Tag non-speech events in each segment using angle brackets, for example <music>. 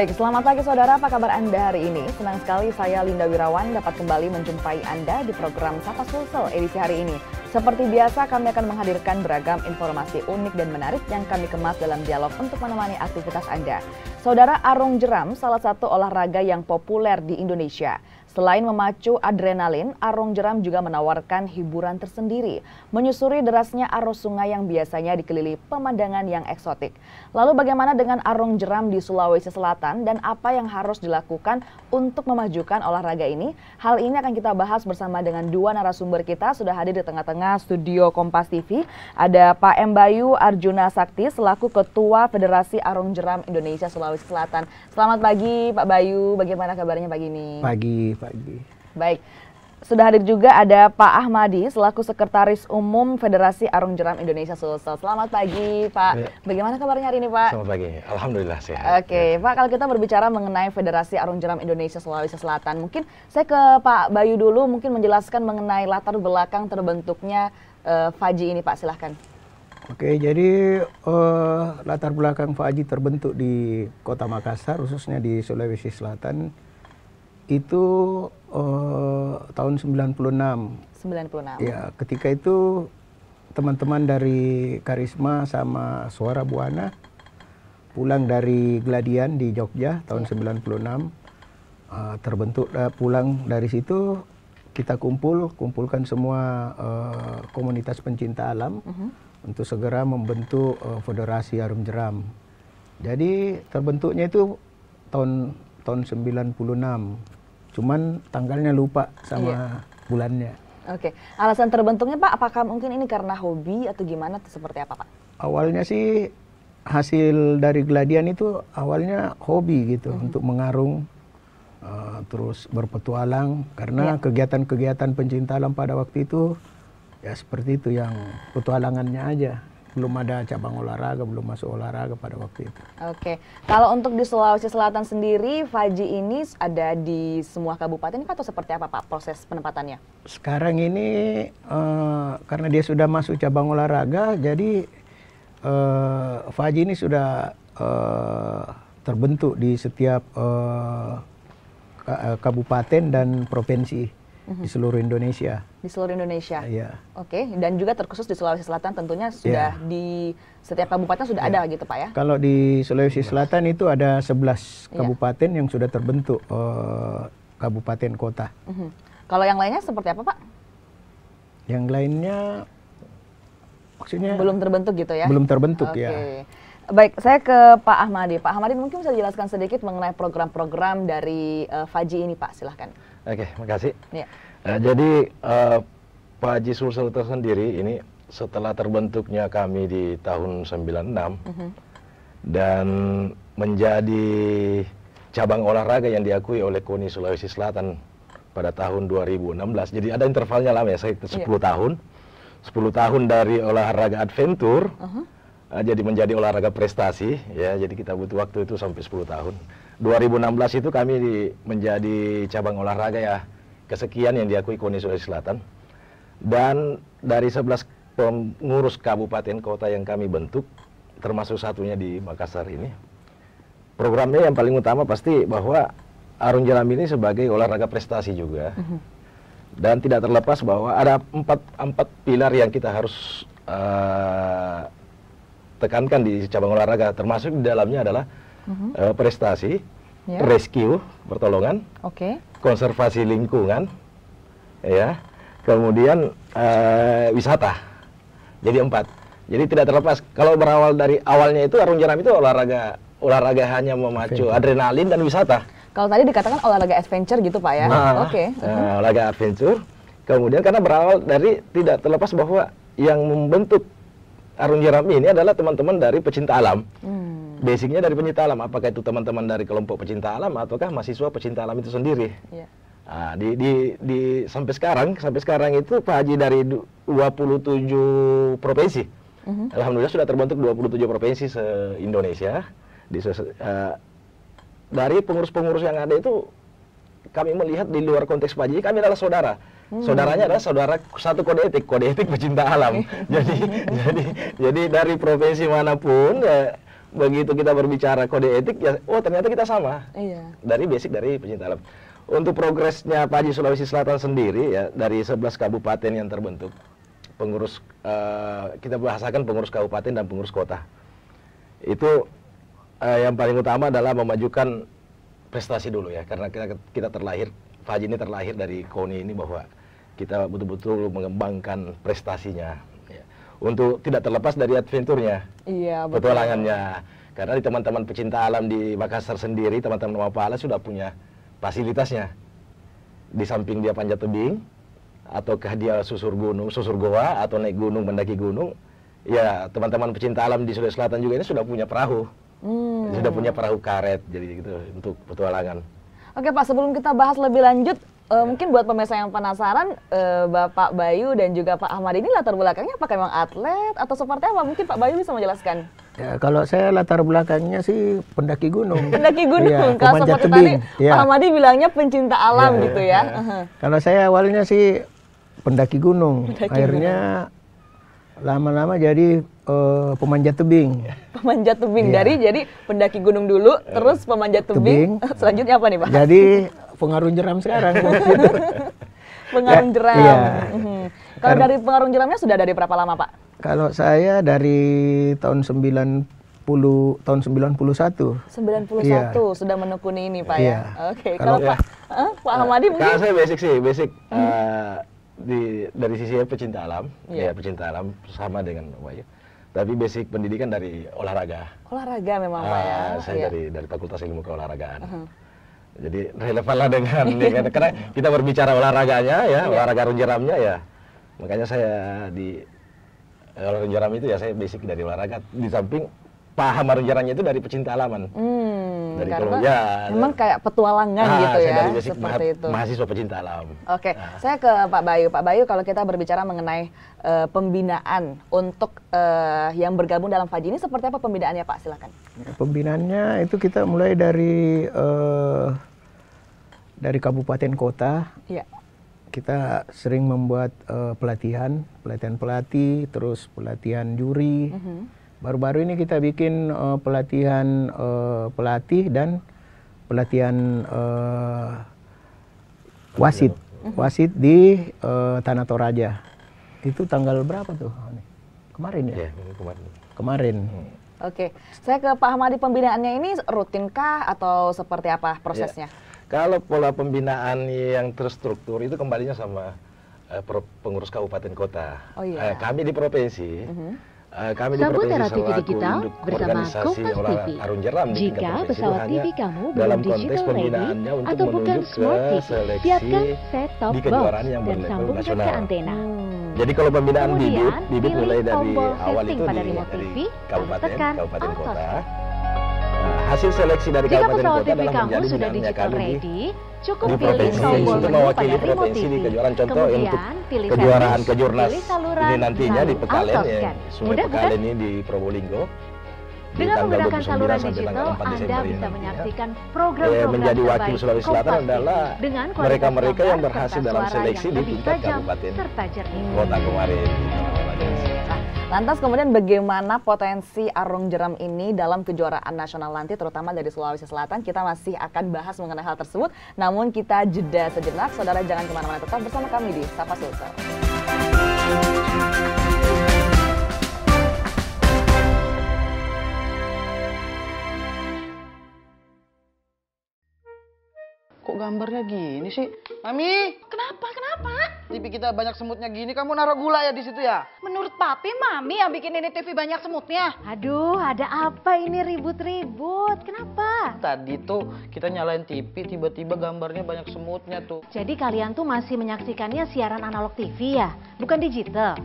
Baik, selamat pagi saudara. Apa kabar Anda hari ini? Senang sekali saya Linda Wirawan dapat kembali menjumpai Anda di program Sapa Sulsel edisi hari ini. Seperti biasa, kami akan menghadirkan beragam informasi unik dan menarik yang kami kemas dalam dialog untuk menemani aktivitas Anda. Saudara arung jeram salah satu olahraga yang populer di Indonesia. Selain memacu adrenalin, arung jeram juga menawarkan hiburan tersendiri, menyusuri derasnya arus sungai yang biasanya dikelilingi pemandangan yang eksotik. Lalu bagaimana dengan arung jeram di Sulawesi Selatan dan apa yang harus dilakukan untuk memajukan olahraga ini? Hal ini akan kita bahas bersama dengan dua narasumber kita sudah hadir di tengah-tengah studio Kompas TV. Ada Pak M. Bayu Arjuna Sakti selaku Ketua Federasi Arung Jeram Indonesia Sulawesi Selatan. Selamat pagi Pak Bayu, bagaimana kabarnya pagi ini? Pagi, pagi. Baik. Sudah hadir juga ada Pak Ahmadi selaku Sekretaris Umum Federasi Arung Jeram Indonesia Sulsel. Selamat pagi, Pak. Ya. Bagaimana kabarnya hari ini, Pak? Selamat pagi. Alhamdulillah sehat. Oke, okay. ya. Pak, kalau kita berbicara mengenai Federasi Arung Jeram Indonesia Sulawesi Selatan, mungkin saya ke Pak Bayu dulu mungkin menjelaskan mengenai latar belakang terbentuknya uh, Faji ini, Pak. Silahkan. Oke, jadi uh, latar belakang Faji terbentuk di Kota Makassar, khususnya di Sulawesi Selatan itu uh, tahun 96. 96. Ya, ketika itu teman-teman dari Karisma sama Suara Buana pulang dari Gladian di Jogja tahun ya. 96 uh, eh, terbentuk uh, pulang dari situ kita kumpul kumpulkan semua uh, komunitas pencinta alam uh mhm. -huh. untuk segera membentuk uh, federasi harum jeram. Jadi terbentuknya itu tahun tahun 96. Cuman tanggalnya lupa sama yeah. bulannya. Oke, okay. alasan terbentuknya Pak, apakah mungkin ini karena hobi atau gimana? Seperti apa Pak? Awalnya sih hasil dari gladian itu awalnya hobi gitu mm -hmm. untuk mengarung, uh, terus berpetualang karena iya. kegiatan-kegiatan yeah. pencinta alam pada waktu itu ya seperti itu yang petualangannya aja belum ada cabang olahraga, belum masuk olahraga pada waktu itu. Oke, kalau untuk di Sulawesi Selatan sendiri, Faji ini ada di semua kabupaten atau seperti apa Pak proses penempatannya? Sekarang ini uh, karena dia sudah masuk cabang olahraga, jadi uh, Faji ini sudah uh, terbentuk di setiap uh, kabupaten dan provinsi. Mhm. di seluruh Indonesia. Di seluruh Indonesia. Iya. Oke, okay. dan juga terkhusus di Sulawesi Selatan tentunya iya. sudah yeah. di setiap kabupaten sudah yeah. ada gitu Pak ya. Kalau di Sulawesi Selatan itu ada 11 iya. kabupaten yeah. yang sudah terbentuk uh, kabupaten kota. Mm -hmm. Kalau yang lainnya seperti apa Pak? Yang lainnya maksudnya belum terbentuk gitu ya. Belum terbentuk okay. ya. Baik, saya ke Pak Ahmadi. Pak Ahmadi mungkin bisa jelaskan sedikit mengenai program-program dari uh, Faji ini Pak, silahkan. Oke, okay, makasih. Ya. Nah, jadi uh, Pak Haji Sulsel sendiri ini setelah terbentuknya kami di tahun 96 mm -hmm. dan menjadi cabang olahraga yang diakui oleh KONI Sulawesi Selatan pada tahun 2016. Jadi ada intervalnya lama ya, saya 10 yeah. Iya. tahun. 10 tahun dari olahraga adventure uh mhm. eh, -huh. jadi menjadi olahraga prestasi ya. Jadi kita butuh waktu itu sampai 10 tahun. 2016 itu kami di, menjadi cabang olahraga ya kesekian yang diakui KONI Sulawesi Selatan. Dan dari 11 pengurus kabupaten kota yang kami bentuk, termasuk satunya di Makassar ini, programnya yang paling utama pasti bahwa Arun Jeram ini sebagai olahraga prestasi juga. Mm -hmm. Dan tidak terlepas bahwa ada empat, empat pilar yang kita harus uh, tekankan di cabang olahraga, termasuk di dalamnya adalah -huh. Mm-hmm. Eh, uh, prestasi, yeah. rescue pertolongan, okay. konservasi lingkungan, ya, kemudian uh, wisata. Jadi empat. Jadi tidak terlepas. Kalau berawal dari awalnya itu arung jeram itu olahraga olahraga hanya memacu okay. adrenalin dan wisata. Kalau tadi dikatakan olahraga adventure gitu pak ya? Nah, Oke. Okay. Uh, eh, mm-hmm. olahraga adventure. Kemudian karena berawal dari tidak terlepas bahwa yang membentuk arung jeram ini adalah teman-teman dari pecinta alam. Hmm basicnya dari penyita alam apakah itu teman-teman dari kelompok pecinta alam ataukah mahasiswa pecinta alam itu sendiri ya. nah, di, di, di sampai sekarang sampai sekarang itu Pak Haji dari 27 provinsi uh-huh. Alhamdulillah sudah terbentuk 27 provinsi se Indonesia di uh, eh, dari pengurus-pengurus yang ada itu kami melihat di luar konteks Pak Haji kami adalah saudara Hmm. Saudaranya adalah saudara satu kode etik, kode etik pecinta alam. <laughs> jadi jadi jadi dari profesi manapun ya, begitu kita berbicara kode etik ya oh ternyata kita sama iya. dari basic dari pecinta alam untuk progresnya Paji Sulawesi Selatan sendiri ya dari 11 kabupaten yang terbentuk pengurus uh, kita bahasakan pengurus kabupaten dan pengurus kota itu uh, yang paling utama adalah memajukan prestasi dulu ya karena kita kita terlahir Faji ini terlahir dari Koni ini bahwa kita betul-betul mengembangkan prestasinya untuk tidak terlepas dari adventurnya, iya, petualangannya. Karena di teman-teman pecinta alam di Makassar sendiri, teman-teman Mapala sudah punya fasilitasnya. Di samping dia panjat tebing, ataukah dia susur gunung, susur goa, atau naik gunung, mendaki gunung, ya teman-teman pecinta alam di Sulawesi Selatan juga ini sudah punya perahu. Hmm. Sudah punya perahu karet, jadi gitu, untuk petualangan. Oke Pak, sebelum kita bahas lebih lanjut, Uh, mungkin buat pemirsa yang penasaran, uh, Bapak Bayu dan juga Pak Ahmad ini latar belakangnya apakah memang atlet atau seperti apa? Mungkin Pak Bayu bisa menjelaskan. Ya, kalau saya latar belakangnya sih pendaki gunung. <laughs> pendaki gunung, ya, kalau seperti tebing. tadi ya. Pak iya. Ahmad bilangnya pencinta alam iya, gitu ya, gitu ya. ya. Uh -huh. Kalau saya awalnya sih pendaki gunung, pendaki akhirnya lama-lama jadi uh, pemanjat tebing. <laughs> Pemanjat tebing ya. dari jadi pendaki gunung dulu, terus pemanjat tebing. tebing. <laughs> Selanjutnya apa nih Pak? Jadi pengaruh jeram sekarang. <laughs> pengaruh ya, jeram. Iya. Hmm. Kalau dari pengaruh jeramnya sudah dari berapa lama, Pak? Kalau saya dari tahun 90 tahun 91. 91 iya. sudah menekuni ini Pak iya. ya. Oke, okay. kalau ya. Eh, Pak huh? Pak Hamadi mungkin Kalau saya basic sih, basic hmm. uh, di dari sisi pecinta alam, yeah. ya pecinta alam sama dengan ya Tapi basic pendidikan dari olahraga. Olahraga memang uh, Pak ah, ya. Saya iya. dari dari Fakultas Ilmu Keolahragaan. Uh mhm. -huh. Jadi relevan lah dengan ya kan? karena kita berbicara olahraganya ya, yeah. olahraga runjeramnya ya. Makanya saya di eh, olahraga runjeram itu ya saya basic dari olahraga di samping paham rencananya itu dari pecinta alaman. Hmm, dari kalau ya memang kayak petualangan ah, gitu saya ya. Dari basic seperti ma itu. Mahasiswa pecinta alam. Oke, okay. ah. saya ke Pak Bayu. Pak Bayu kalau kita berbicara mengenai uh, pembinaan untuk uh, yang bergabung dalam Faji ini seperti apa pembinaannya Pak? Silakan. Pembinaannya itu kita mulai dari uh, dari kabupaten kota. Ya. Kita sering membuat uh, pelatihan, pelatihan pelatih, terus pelatihan juri. Mm -hmm Baru-baru ini kita bikin uh, pelatihan uh, pelatih dan pelatihan uh, wasit, wasit di uh, Tanah Toraja. Itu tanggal berapa tuh? Kemarin ya? ya kemarin. Kemarin. Hmm. Oke, saya ke Pak Ahmadi pembinaannya ini rutinkah atau seperti apa prosesnya? Ya. Kalau pola pembinaan yang terstruktur itu kembalinya sama uh, pengurus kabupaten kota. Oh, iya. uh, kami di provinsi. uh mhm. -huh. Eh, kami di Sambut era TV digital bersama Kompas TV. Jika pesawat TV kamu belum digital ready atau bukan smart TV, siapkan set-top box dan sambungkan ke antena. Hmm. Jadi kalau pembinaan Kemudian, bibit, bibit mulai dari awal itu pada di, remote TV, kabupaten, tekan, kabupaten kota, hasil seleksi dari Jika Kota TV menjadi sudah digital ready, cukup di pilih tombol untuk mewakili provinsi di kejuaraan contoh Kemudian, untuk pilih kejuaraan kejurnas ini nantinya di Pekalen ya, Sungai Mudah, Pekalen ini di Probolinggo. Dengan menggunakan saluran digital, Anda bisa menyaksikan program-program ya, menjadi wakil Sulawesi Selatan adalah mereka-mereka yang berhasil dalam seleksi di tingkat kabupaten kota kemarin. Nah, lantas kemudian bagaimana potensi arung jeram ini dalam kejuaraan nasional nanti terutama dari Sulawesi Selatan kita masih akan bahas mengenai hal tersebut namun kita jeda sejenak saudara jangan kemana-mana tetap bersama kami di Sapa Sulsel. kok gambarnya gini sih? Mami, Kenapa? Kenapa? TV kita banyak semutnya gini, kamu naruh gula ya di situ ya? Menurut papi, mami yang bikin ini TV banyak semutnya. Aduh, ada apa ini ribut-ribut? Kenapa? Tadi tuh kita nyalain TV, tiba-tiba gambarnya banyak semutnya tuh. Jadi kalian tuh masih menyaksikannya siaran analog TV ya, bukan digital.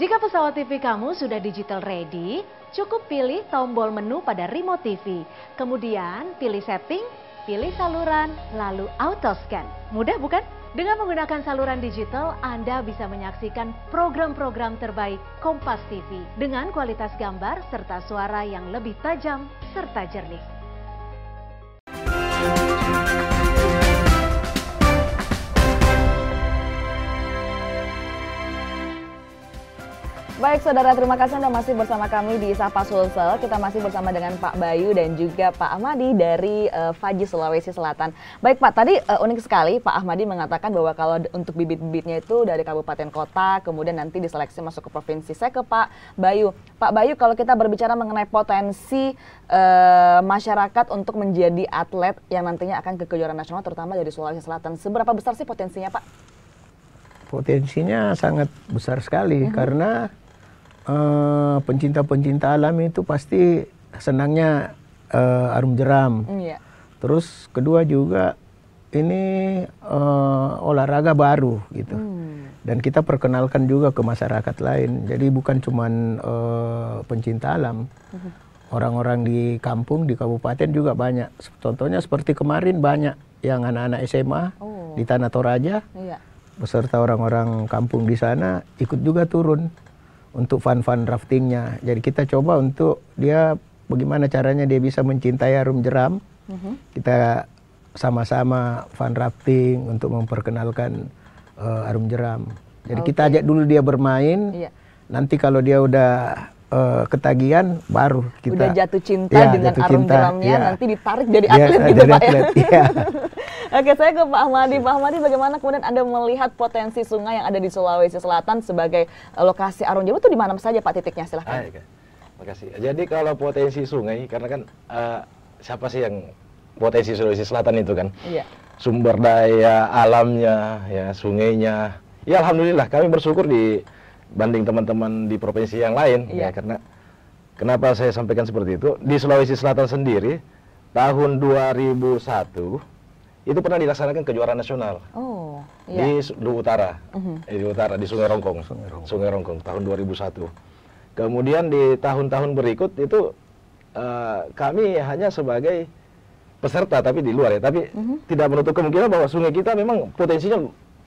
Jika pesawat TV kamu sudah digital ready, cukup pilih tombol menu pada remote TV. Kemudian pilih setting pilih saluran, lalu auto scan. Mudah bukan? Dengan menggunakan saluran digital, Anda bisa menyaksikan program-program terbaik Kompas TV dengan kualitas gambar serta suara yang lebih tajam serta jernih. Baik saudara, terima kasih Anda masih bersama kami di Sapa Sulsel. Kita masih bersama dengan Pak Bayu dan juga Pak Ahmadi dari uh, Faji Sulawesi Selatan. Baik Pak, tadi uh, unik sekali Pak Ahmadi mengatakan bahwa kalau untuk bibit-bibitnya itu dari kabupaten kota, kemudian nanti diseleksi masuk ke provinsi. Saya ke Pak Bayu. Pak Bayu, kalau kita berbicara mengenai potensi uh, masyarakat untuk menjadi atlet yang nantinya akan ke kejuaraan nasional, terutama dari Sulawesi Selatan, seberapa besar sih potensinya Pak? Potensinya sangat besar sekali uh mhm. -huh. karena pencinta eh, pencinta-pencinta alam itu pasti senangnya uh, arum jeram. Yeah. Terus kedua juga ini uh, olahraga baru gitu. Mm. Dan kita perkenalkan juga ke masyarakat lain. Jadi bukan cuma uh, pencinta alam. Hmm. Orang-orang di kampung, di kabupaten juga banyak. Contohnya seperti kemarin banyak yang anak-anak SMA oh. di Tanah Toraja. Iya. Beserta orang-orang kampung di sana ikut juga turun untuk fun-fun draftingnya. Jadi kita coba untuk dia bagaimana caranya dia bisa mencintai Arum jeram. Mm -hmm. Kita sama-sama fun drafting untuk memperkenalkan uh, eh, arum jeram. Jadi okay. kita ajak dulu dia bermain. Yeah. Nanti kalau dia udah uh, ketagihan baru kita udah jatuh cinta ya, dengan jatuh jeramnya ya. nanti ditarik jadi iya, atlet gitu jadi Pak ya. atlet, <laughs> ya. ya. Oke, saya ke Pak Ahmadi. Pak Ahmadi bagaimana kemudian Anda melihat potensi sungai yang ada di Sulawesi Selatan sebagai eh, lokasi arung jeram itu di mana saja Pak titiknya silahkan. Ah, ya. Makasih. Jadi kalau potensi sungai karena kan uh, siapa sih yang potensi Sulawesi Selatan itu kan? ya. Sumber daya alamnya, ya sungainya. Ya alhamdulillah kami bersyukur di banding teman-teman di provinsi yang lain yeah. ya iya. karena kenapa saya sampaikan seperti itu di Sulawesi Selatan sendiri tahun 2001 itu pernah dilaksanakan kejuaraan nasional oh, yeah. di Lu Utara mm -hmm. di Utara di Sungai Rongkong Sungai Rongkong, Sungai Rongkong tahun 2001 kemudian di tahun-tahun berikut itu uh, kami hanya sebagai peserta tapi di luar ya tapi mm -hmm. tidak menutup kemungkinan bahwa sungai kita memang potensinya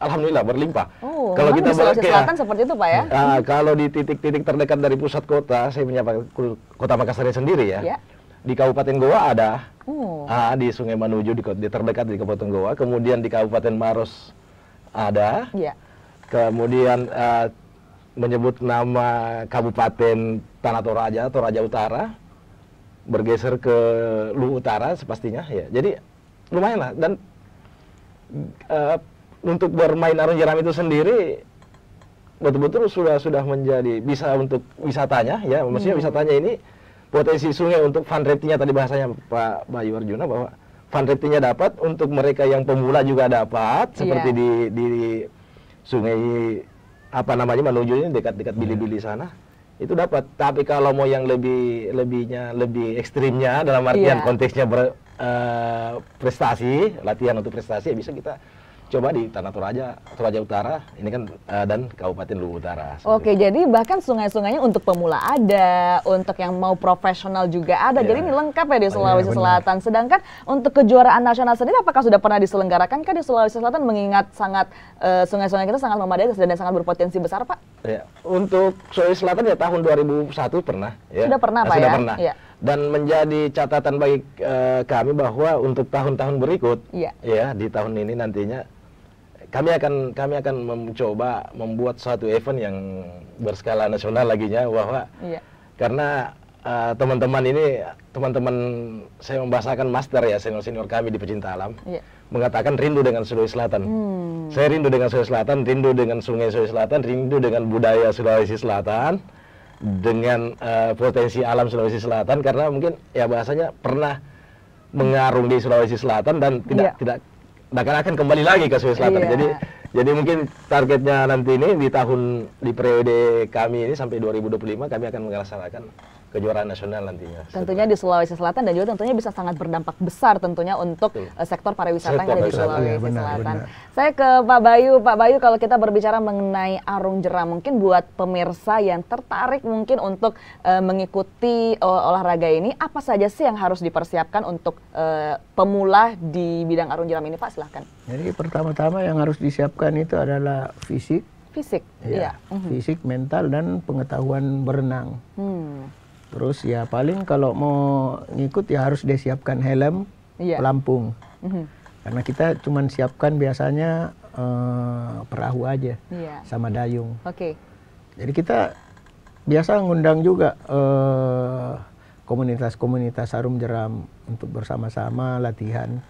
alhamdulillah berlimpah. Oh, kalau kita di Sulawesi Selatan ya, seperti itu Pak ya? Uh, kalau di titik-titik terdekat dari pusat kota, saya menyapa kota Makassar sendiri ya. ya. Di Kabupaten Goa ada, oh. uh, di Sungai Manuju di, di terdekat di Kabupaten Goa, kemudian di Kabupaten Maros ada, ya. kemudian uh, menyebut nama Kabupaten Tanah Toraja, Toraja Utara, bergeser ke Lu Utara sepastinya ya. Jadi lumayan lah dan uh, untuk bermain arung jeram itu sendiri betul-betul sudah sudah menjadi bisa untuk wisatanya ya maksudnya hmm. wisatanya ini potensi sungai untuk rating-nya tadi bahasanya Pak Bayu Arjuna bahwa rating-nya dapat untuk mereka yang pemula juga dapat iya. seperti yeah. di di sungai apa namanya menuju dekat-dekat iya. bili-bili sana itu dapat tapi kalau mau yang lebih lebihnya lebih ekstrimnya dalam artian yeah. konteksnya ber, uh, prestasi latihan untuk prestasi ya bisa kita coba di Tanah Toraja, Toraja Utara, ini kan uh, dan Kabupaten Luwu Utara. Oke, jadi bahkan sungai-sungainya untuk pemula ada, untuk yang mau profesional juga ada. Yeah. Jadi ini lengkap ya di oh, iya, Sulawesi oh, yeah, Selatan. Sedangkan untuk kejuaraan nasional sendiri apakah sudah pernah diselenggarakan kan di Sulawesi Selatan mengingat sangat eh, sungai-sungai uh, sungai kita sangat memadai dan sangat berpotensi besar, Pak? Ya, yeah. untuk Sulawesi Selatan ya tahun 2001 pernah ya. Sudah pernah, nah, Pak sudah ya. Pernah. Yeah dan menjadi catatan bagi e, kami bahwa untuk tahun-tahun berikut ya. ya di tahun ini nantinya kami akan kami akan mencoba membuat suatu event yang berskala nasional lagi laginya bahwa iya. karena eh, teman-teman uh, ini teman-teman saya membahasakan master ya senior senior kami di pecinta alam iya. mengatakan rindu dengan Sulawesi Selatan. Hmm. Saya rindu dengan Sulawesi Selatan, rindu dengan sungai Sulawesi Selatan, rindu dengan budaya Sulawesi Selatan, dengan uh, potensi alam Sulawesi Selatan karena mungkin ya bahasanya pernah mengarung di Sulawesi Selatan dan tidak iya. tidak bahkan akan kembali lagi ke Sulawesi Selatan. Iya. Jadi jadi mungkin targetnya nanti ini di tahun di periode kami ini sampai 2025 kami akan melaksanakan kejuaraan nasional nantinya. Tentunya di Sulawesi Selatan dan juga tentunya bisa sangat berdampak besar tentunya untuk Betul. Eh, sektor pariwisata yang ada di Sulawesi ya, benar, Selatan. Benar. Saya ke Pak Bayu. Pak Bayu kalau kita berbicara mengenai arung jeram mungkin buat pemirsa yang tertarik mungkin untuk uh, mengikuti uh, olahraga ini apa saja sih yang harus dipersiapkan untuk uh, pemula di bidang arung jeram ini Pak? Silahkan. Jadi pertama-tama yang harus disiapkan itu adalah fisik fisik, ya, iya. iya. Mhm. fisik, mental dan pengetahuan berenang. Hmm. Terus ya paling kalau mau ngikut ya harus disiapkan helm, yeah. pelampung. Mm-hmm. Karena kita cuma siapkan biasanya uh, perahu aja yeah. sama dayung. Oke. Okay. Jadi kita biasa ngundang juga eh, komunitas-komunitas uh, jeram untuk bersama-sama latihan.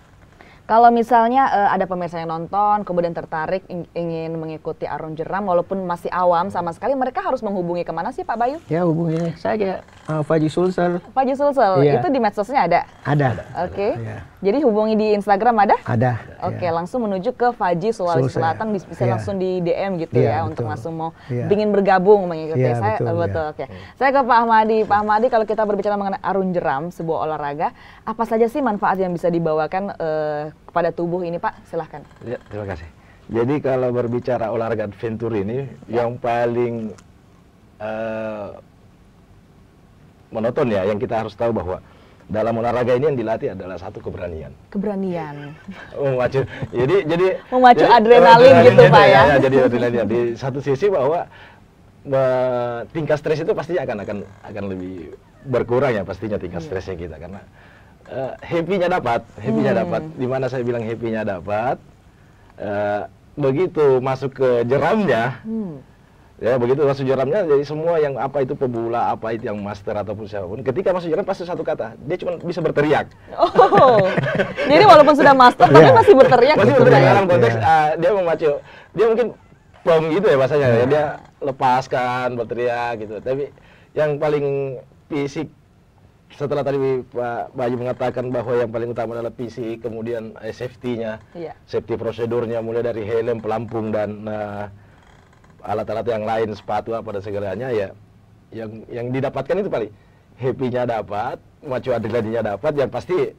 Kalau misalnya uh, ada pemirsa yang nonton, kemudian tertarik ingin mengikuti Arun Jeram, walaupun masih awam sama sekali, mereka harus menghubungi kemana sih Pak Bayu? Ya hubungi saja uh, eh, Faji Sulsel. Faji Sulsel, ya. itu di medsosnya ada? Ada. Oke. Okay. Iya. Jadi hubungi di Instagram ada? Ada. Oke, ya. langsung menuju ke Faji Sulawesi Selatan bisa ya. langsung di DM gitu ya, ya untuk langsung mau ya. ingin bergabung mengikuti. Ya, saya betul. betul ya. Oke. Saya ke Pak Ahmadi. Pak Ahmadi kalau kita berbicara mengenai arun jeram sebuah olahraga, apa saja sih manfaat yang bisa dibawakan uh, kepada tubuh ini, Pak? Silahkan. Ya, terima kasih. Jadi kalau berbicara olahraga adventure ini ya. yang paling uh, monoton ya yang kita harus tahu bahwa dalam olahraga ini yang dilatih adalah satu keberanian. Keberanian. Memacu. Jadi jadi memacu jadi, adrenalin, gitu Pak ya. ya. Jadi adrenalin di satu sisi bahwa me, tingkat stres itu pasti akan akan akan lebih berkurang ya pastinya tingkat hmm. stresnya kita karena uh, eh, happy dapat, happynya hmm. dapat. Di mana saya bilang happynya dapat uh, begitu masuk ke jeramnya hmm Ya begitu masuk jeramnya jadi semua yang apa itu pebula apa itu yang master ataupun siapapun. Ketika masuk jeram pasti satu kata, dia cuma bisa berteriak. Oh, jadi walaupun sudah master tapi iya. masih berteriak. Masih gitu, berteriak ya? dalam konteks yeah. Iya. uh, dia memacu, dia mungkin pom gitu ya bahasanya, ya. Iya. dia lepaskan berteriak gitu. Tapi yang paling fisik setelah tadi Pak Bayu mengatakan bahwa yang paling utama adalah fisik kemudian eh, safety-nya, safety prosedurnya mulai dari helm, pelampung dan eh, alat-alat yang lain sepatu apa dan segalanya ya yang yang didapatkan itu paling happy-nya dapat, macu adrenalinnya dapat, yang pasti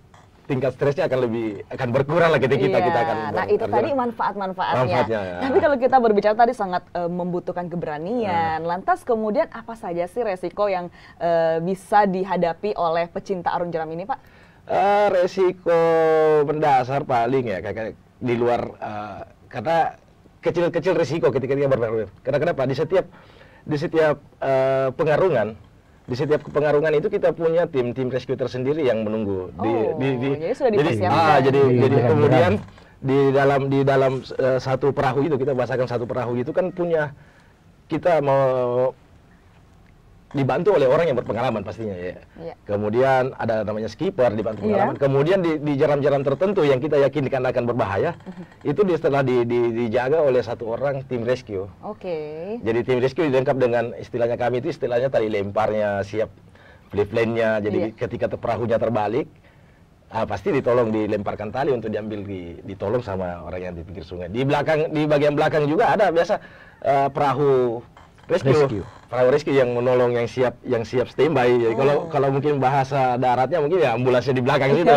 tingkat stresnya akan lebih akan berkurang lagi ketika kita yeah. kita iya, akan nah itu tadi manfaat-manfaatnya manfaatnya, ya. tapi kalau kita berbicara tadi sangat e, membutuhkan keberanian hmm. lantas kemudian apa saja sih resiko yang e, bisa dihadapi oleh pecinta arung jeram ini pak uh, resiko mendasar paling ya kayak di luar uh, karena kecil-kecil risiko ketika dia berpengaruh. Karena kenapa? Di setiap di setiap uh, pengarungan, di setiap pengarungan itu kita punya tim tim rescue tersendiri yang menunggu. oh, di, di, jadi sudah jadi, ah, jadi, iya, jadi iya, kemudian iya. di dalam di dalam uh, satu perahu itu kita bahasakan satu perahu itu kan punya kita mau dibantu oleh orang yang berpengalaman pastinya ya. Yeah. Kemudian ada namanya skipper dibantu pengalaman. Yeah. Kemudian di, jalan-jalan tertentu yang kita yakin akan berbahaya, <laughs> itu di, setelah di, di, dijaga oleh satu orang tim rescue. Oke. Okay. Jadi tim rescue dilengkap dengan istilahnya kami itu istilahnya tali lemparnya siap, flip lane-nya. Jadi yeah. ketika perahunya terbalik, ah, pasti ditolong dilemparkan tali untuk diambil di, ditolong sama orang yang di pinggir sungai. Di belakang di bagian belakang juga ada biasa uh, perahu rescue, rescue. perahu rescue yang menolong yang siap yang siap standby jadi oh. kalau kalau mungkin bahasa daratnya mungkin ya ambulansnya di belakang situ <laughs>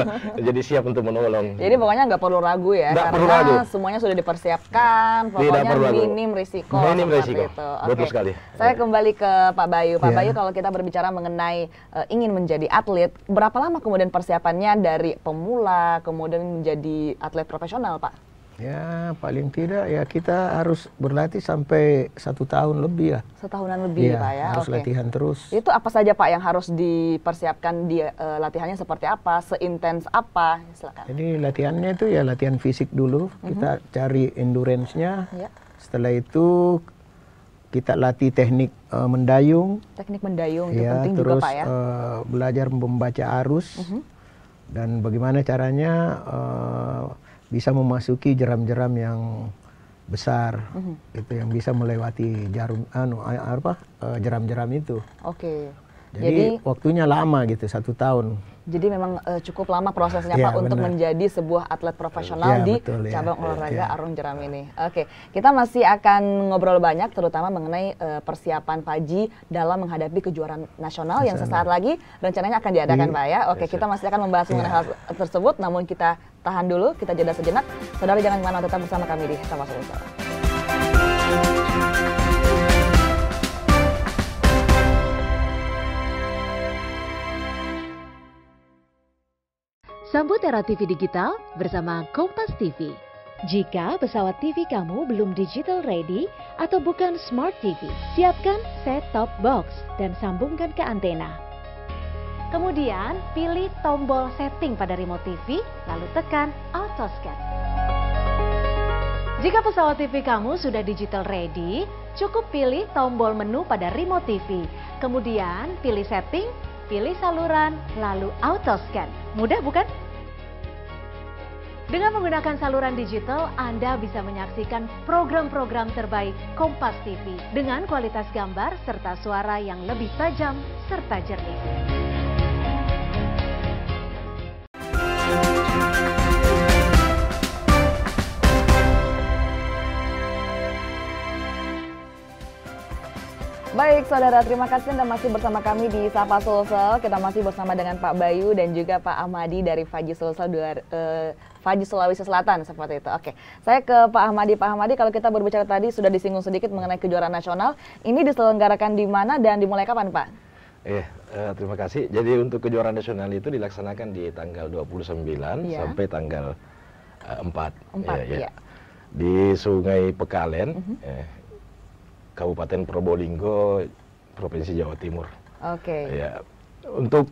jadi siap untuk menolong jadi pokoknya nggak perlu ragu ya nggak perlu ragu semuanya sudah dipersiapkan pokoknya Tidak perlu minim risiko minim risiko itu. betul sekali saya kembali ke Pak Bayu Pak yeah. Bayu kalau kita berbicara mengenai uh, ingin menjadi atlet berapa lama kemudian persiapannya dari pemula kemudian menjadi atlet profesional Pak Ya paling tidak ya kita harus berlatih sampai satu tahun lebih ya. Setahunan lebih ya, pak ya. Harus Oke. latihan terus. Itu apa saja pak yang harus dipersiapkan di uh, latihannya seperti apa, seintens apa, silakan. Jadi latihannya itu ya latihan fisik dulu. Mm -hmm. Kita cari endurance-nya. Ya. Setelah itu kita latih teknik uh, mendayung. Teknik mendayung ya, itu iya, penting terus, juga pak ya. Uh, belajar membaca arus mm -hmm. dan bagaimana caranya. Uh, bisa memasuki jeram-jeram yang besar mm -hmm. itu yang bisa melewati jarum anu apa eh, jeram-jeram itu. Oke. Okay. Jadi, Jadi waktunya lama gitu, satu tahun. Jadi memang uh, cukup lama prosesnya ya, Pak benar. untuk menjadi sebuah atlet profesional ya, di betul, ya. cabang iya, olahraga olahraga ya. arung jeram ini. Oke, okay. kita masih akan ngobrol banyak terutama mengenai uh, persiapan Paji dalam menghadapi kejuaraan nasional nasional yang sesaat lagi rencananya akan diadakan hmm. Pak ya. Oke, okay, kita masih akan membahas ya. mengenai hal tersebut namun kita tahan dulu, kita jeda sejenak. Saudara jangan kemana mana tetap bersama kami di Sama sama Sambut era TV digital bersama Kompas TV. Jika pesawat TV kamu belum digital ready atau bukan smart TV, siapkan set-top box dan sambungkan ke antena. Kemudian pilih tombol setting pada remote TV, lalu tekan auto scan. Jika pesawat TV kamu sudah digital ready, cukup pilih tombol menu pada remote TV. Kemudian pilih setting, pilih saluran, lalu auto scan. Mudah bukan? Dengan menggunakan saluran digital, Anda bisa menyaksikan program-program terbaik Kompas TV dengan kualitas gambar serta suara yang lebih tajam serta jernih. Baik saudara, terima kasih Anda masih bersama kami di Sapa Sulsel. Kita masih bersama dengan Pak Bayu dan juga Pak Ahmadi dari Faji Sulsel uh, Faji Sulawesi Selatan seperti itu. Oke, saya ke Pak Ahmadi. Pak Ahmadi, kalau kita berbicara tadi sudah disinggung sedikit mengenai kejuaraan nasional. Ini diselenggarakan di mana dan dimulai kapan, Pak? Eh, eh, terima kasih. Jadi untuk kejuaraan nasional itu dilaksanakan di tanggal 29 ya. sampai tanggal eh, 4. 4 ya, ya. Ya. Di Sungai Pekalen. Uh mhm. -huh. eh, Kabupaten Probolinggo, Provinsi Jawa Timur. Oke. Okay. Ya, untuk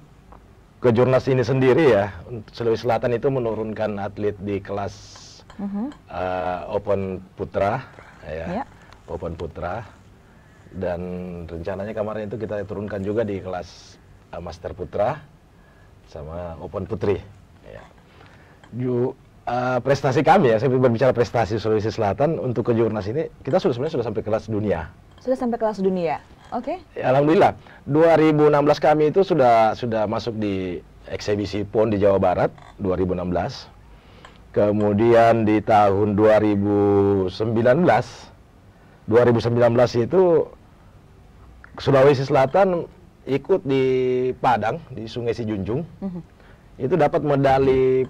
kejurnas ini sendiri ya, Sulawesi Selatan itu menurunkan atlet di kelas uh -huh. uh, Open Putra, ya, yeah. Open Putra, dan rencananya kemarin itu kita turunkan juga di kelas uh, Master Putra sama Open Putri. Ya. Eh, prestasi kami ya, saya berbicara prestasi Sulawesi Selatan untuk kejurnas ini, kita sudah sebenarnya sudah sampai kelas dunia. Sudah sampai kelas dunia. Oke. Okay. Ya, Alhamdulillah. 2016 kami itu sudah sudah masuk di eksebisi PON di Jawa Barat 2016. Kemudian di tahun 2019 2019 itu Sulawesi Selatan ikut di Padang di Sungai Sijunjung. Mm -hmm. Itu dapat medali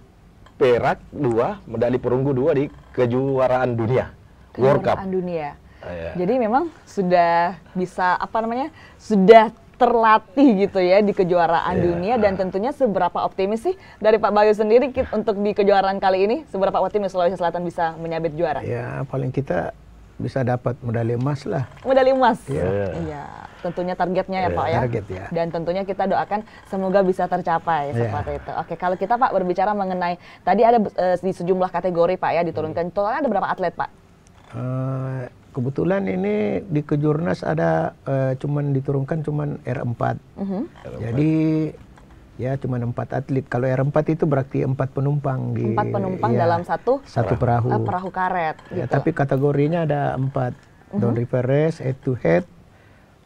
perak dua, medali perunggu dua di kejuaraan dunia. Kejuaraan World Cup. dunia. yeah. Oh, iya. Jadi memang sudah bisa apa namanya? Sudah terlatih gitu ya di kejuaraan yeah. dunia dan tentunya seberapa optimis sih dari Pak Bayu sendiri untuk di kejuaraan kali ini seberapa optimis Sulawesi Selatan bisa menyabet juara? Ya, paling kita bisa dapat medali emas lah. Medali emas. Iya. Yeah. Yeah. Tentunya targetnya ya yeah. Pak ya. Target ya. Dan tentunya kita doakan semoga bisa tercapai yeah. seperti itu. Oke, kalau kita Pak berbicara mengenai tadi ada uh, di sejumlah kategori Pak ya diturunkan. Iya. Totalnya ada berapa atlet Pak? Uh, kebetulan ini di Kejurnas ada uh, cuman diturunkan cuman R4. Uh -huh. R4. Jadi ya cuma empat atlet. Kalau R4 itu berarti empat penumpang di empat gitu. penumpang ya, dalam satu satu iya. perahu uh, perahu karet. Ya, gitu. Tapi kategorinya ada empat uh mhm. -huh. down river race, head to head,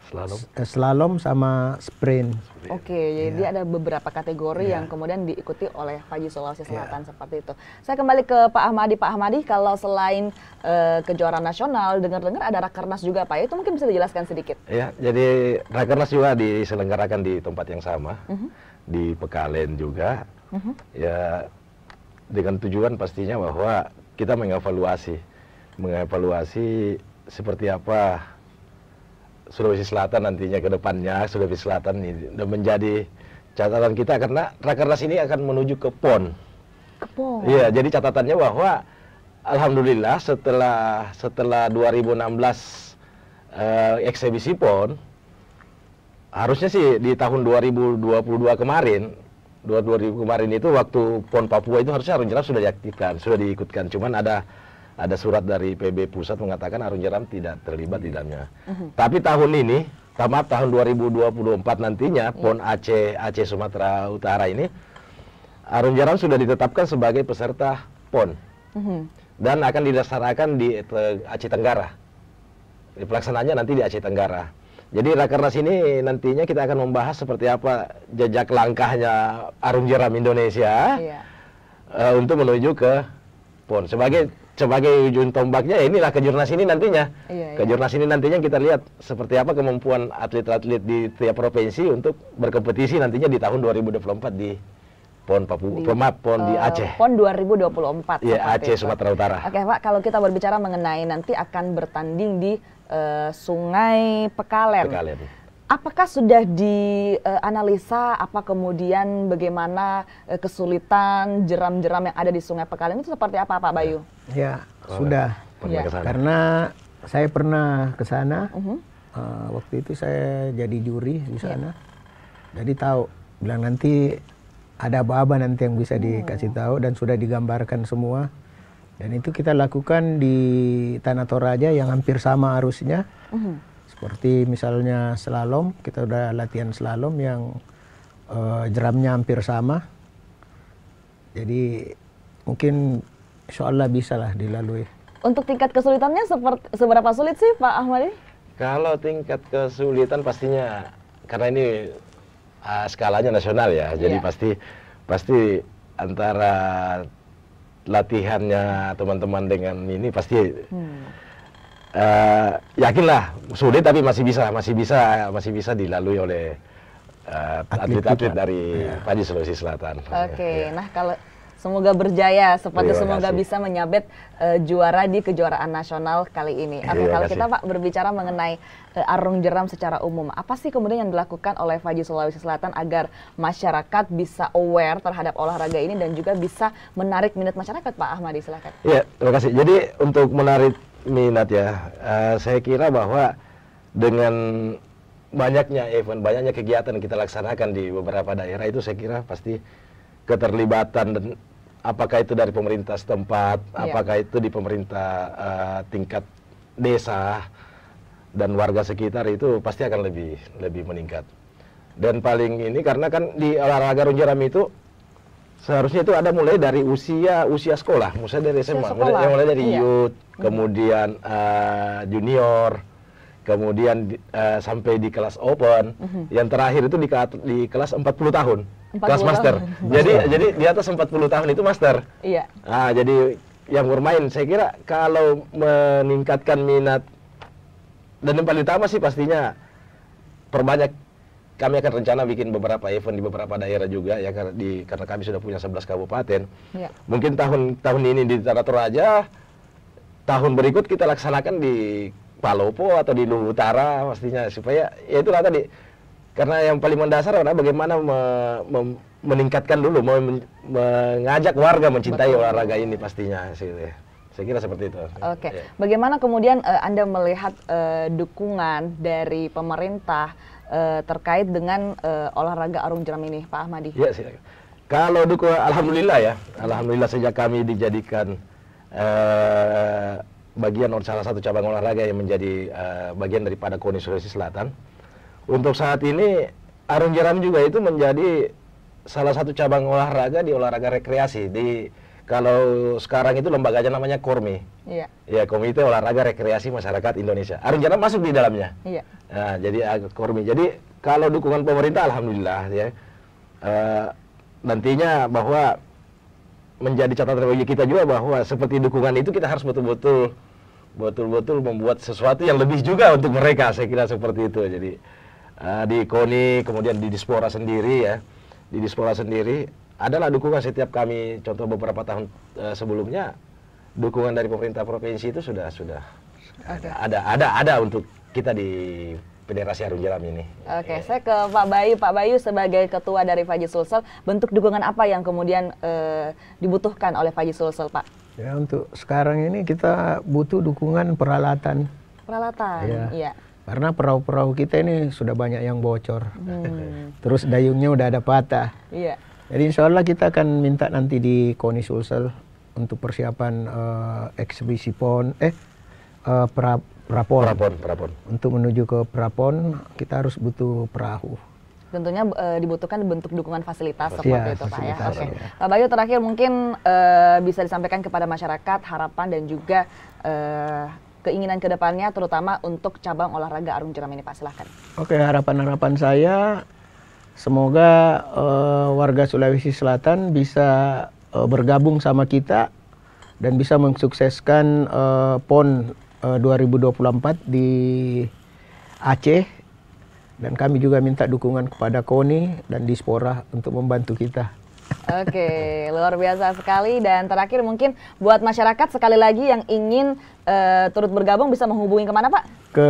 slalom, eh, slalom sama sprint. Oke, okay, ya. jadi iya. ada beberapa kategori ya. yang kemudian diikuti oleh Faji Sulawesi iya. Selatan ya. seperti itu. Saya kembali ke Pak Ahmadi. Pak Ahmadi, kalau selain uh, kejuaraan nasional, dengar-dengar ada rakernas juga, Pak. Itu mungkin bisa dijelaskan sedikit. Ya, jadi rakernas juga diselenggarakan di tempat yang sama. Uh mhm. -huh di Pekalen juga. Uh-huh. Ya dengan tujuan pastinya bahwa kita mengevaluasi, mengevaluasi seperti apa Sulawesi Selatan nantinya ke depannya, Sulawesi Selatan ini menjadi catatan kita karena rakernas ini akan menuju ke PON. Ke PON. Iya, jadi catatannya bahwa alhamdulillah setelah setelah 2016 uh, eh, eksebisi PON, harusnya sih di tahun 2022 kemarin 2000 kemarin itu waktu PON Papua itu harusnya Arun jeram sudah diaktifkan, sudah diikutkan. Cuman ada ada surat dari PB pusat mengatakan Arun jeram tidak terlibat di dalamnya. Uh Tapi tahun ini, tamat tahun 2024 nantinya iya. PON Aceh Aceh Sumatera Utara ini Arun jeram sudah ditetapkan sebagai peserta PON. Uh Dan akan didasarkan di Aceh Tenggara. Pelaksanaannya nanti di Aceh Tenggara. Jadi rakernas ini nantinya kita akan membahas seperti apa jejak langkahnya Arum Jeram Indonesia iya. uh, untuk menuju ke PON. Sebagai sebagai ujung tombaknya ya inilah kejurnas ini nantinya. Iya, iya. Kejurnas ini nantinya kita lihat seperti apa kemampuan atlet-atlet di tiap provinsi untuk berkompetisi nantinya di tahun 2024 di PON Papua, di, PON uh, di eh, Aceh. PON 2024. Iya, Aceh, Sumatera Utara. Oke, Pak, kalau kita berbicara mengenai nanti akan bertanding di Eh, Sungai Pekalen. Pekalen. Apakah sudah dianalisa uh, apa kemudian bagaimana uh, kesulitan jeram-jeram yang ada di Sungai Pekalen itu seperti apa Pak Bayu? Ya, ya sudah. Ya. Karena saya pernah ke sana. Uh mhm. eh, -huh. uh, waktu itu saya jadi juri di ya. sana. Yeah. Jadi tahu bilang nanti ada apa-apa nanti yang bisa oh, dikasih ya. tahu dan sudah digambarkan semua dan itu kita lakukan di Tanah Toraja yang hampir sama arusnya. Uh mhm. -huh. Seperti misalnya slalom, kita udah latihan slalom yang uh, jeramnya hampir sama. Jadi mungkin insya Allah bisa lah dilalui. Untuk tingkat kesulitannya seperti, seberapa sulit sih Pak Ahmad Kalau tingkat kesulitan pastinya karena ini uh, skalanya nasional ya, jadi iya. pasti pasti antara latihannya teman-teman dengan ini pasti hmm. uh, yakinlah sulit tapi masih bisa masih bisa masih bisa dilalui oleh eh, atlet-atlet uh, atlet -atlet dari ya. Padi Sulawesi Selatan. Oke, okay. ya. nah kalau Semoga berjaya seperti Terima semoga kasih. bisa menyabet uh, juara di kejuaraan nasional kali ini. Oke, okay, kalau kasih. kita Pak berbicara mengenai uh, arung jeram secara umum, apa sih kemudian yang dilakukan oleh Faji Sulawesi Selatan agar masyarakat bisa aware terhadap olahraga ini dan juga bisa menarik minat masyarakat Pak Ahmadi silakan. Iya, terima kasih. Jadi untuk menarik minat ya, uh, saya kira bahwa dengan banyaknya event, banyaknya kegiatan yang kita laksanakan di beberapa daerah itu saya kira pasti keterlibatan dan apakah itu dari pemerintah setempat, yeah. apakah itu di pemerintah uh, tingkat desa dan warga sekitar itu pasti akan lebih lebih meningkat. Dan paling ini karena kan di olahraga runjaram itu seharusnya itu ada mulai dari usia usia sekolah, mulai dari SMA, mulai, mulai dari iya. youth, hmm. kemudian uh, junior, kemudian uh, sampai di kelas open, uh hmm. -huh. yang terakhir itu di, di kelas 40 tahun kelas master. Tahun. <laughs> Jadi jadi di atas 40 tahun itu master. Iya. Nah, jadi yang bermain saya kira kalau meningkatkan minat dan yang paling utama sih pastinya perbanyak kami akan rencana bikin beberapa event di beberapa daerah juga ya karena di karena kami sudah punya 11 kabupaten. Iya. Mungkin tahun tahun ini di Tanah Toraja, tahun berikut kita laksanakan di Palopo atau di Luhut pastinya supaya ya itulah tadi karena yang paling mendasar adalah bagaimana me, me, meningkatkan dulu, men, mengajak warga mencintai Betul. olahraga ini pastinya sih. Saya kira seperti itu. Oke, okay. Iya. yeah. bagaimana kemudian uh, Anda melihat uh, dukungan dari pemerintah uh, terkait dengan uh, olahraga arung jeram ini, Pak Ahmadi? Iya, yeah, Kalau dukungan, alhamdulillah ya, alhamdulillah sejak kami dijadikan uh, bagian salah satu cabang olahraga yang menjadi uh, bagian daripada KONI Sulawesi Selatan untuk saat ini arung jeram juga itu menjadi salah satu cabang olahraga di olahraga rekreasi di kalau sekarang itu lembaganya namanya Kormi. Iya. Ya, Komite Olahraga Rekreasi Masyarakat Indonesia. Arung Jeram masuk di dalamnya. Iya. Nah, jadi ah, Kormi. Jadi kalau dukungan pemerintah alhamdulillah ya. e, nantinya bahwa menjadi catatan bagi kita juga bahwa seperti dukungan itu kita harus betul-betul betul-betul membuat sesuatu yang lebih juga untuk mereka saya kira seperti itu. Jadi Ah, di KONI, kemudian di Dispora sendiri ya. Di Dispora sendiri adalah dukungan setiap kami contoh beberapa tahun uh, sebelumnya dukungan dari pemerintah provinsi itu sudah sudah ada ada ada, ada untuk kita di Federasi harun Jeram ini. Oke, saya ke Pak Bayu. Pak Bayu sebagai ketua dari Faji Sulsel, bentuk dukungan apa yang kemudian e, dibutuhkan oleh Faji Sulsel, Pak? Ya, untuk sekarang ini kita butuh dukungan peralatan. Peralatan, ya. iya. Ya. Karena perahu-perahu kita ini sudah banyak yang bocor. Hmm. <laughs> Terus dayungnya udah ada patah. Iya. Jadi insya Allah kita akan minta nanti di Koni Sulsel untuk persiapan uh, eksibisi pon, eh uh, pra, prapon. Prapon, prapon. Untuk menuju ke prapon kita harus butuh perahu tentunya e, dibutuhkan bentuk dukungan fasilitas iya, seperti ya, itu Pak ya. Oke. Okay. Iya. Pak Bayu terakhir mungkin e, bisa disampaikan kepada masyarakat harapan dan juga e, keinginan kedepannya terutama untuk cabang olahraga arung jeram ini Pak silahkan. Oke harapan-harapan saya semoga uh, warga Sulawesi Selatan bisa uh, bergabung sama kita dan bisa mensukseskan uh, PON uh, 2024 di Aceh dan kami juga minta dukungan kepada KONI dan Dispora untuk membantu kita. Oke, luar biasa sekali. Dan terakhir mungkin buat masyarakat sekali lagi yang ingin uh, turut bergabung bisa menghubungi kemana Pak? Ke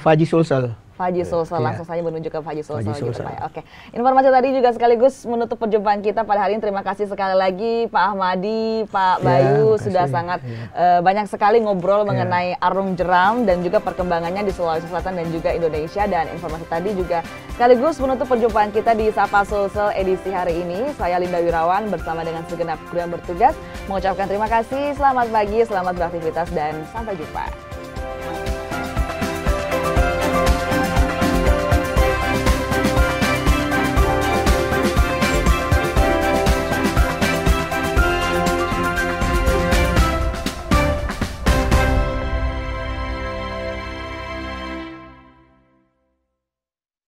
Faji Sulsel. Faji iya. Sulsel. Yeah. Langsung iya. saja menuju ke Faji Sulsel gitu Pak. Oke. Informasi tadi juga sekaligus menutup perjumpaan kita pada hari ini. Terima kasih sekali lagi Pak Ahmadi, Pak iya, Bayu yeah, sudah sangat yeah. uh, banyak sekali ngobrol yeah. mengenai arung jeram dan juga perkembangannya di Sulawesi Selatan dan juga Indonesia dan informasi tadi juga sekaligus menutup perjumpaan kita di Sapa Sulsel edisi hari ini. Saya Linda Wirawan bersama dengan segenap kru yang bertugas mengucapkan terima kasih. Selamat pagi, selamat beraktivitas dan sampai jumpa.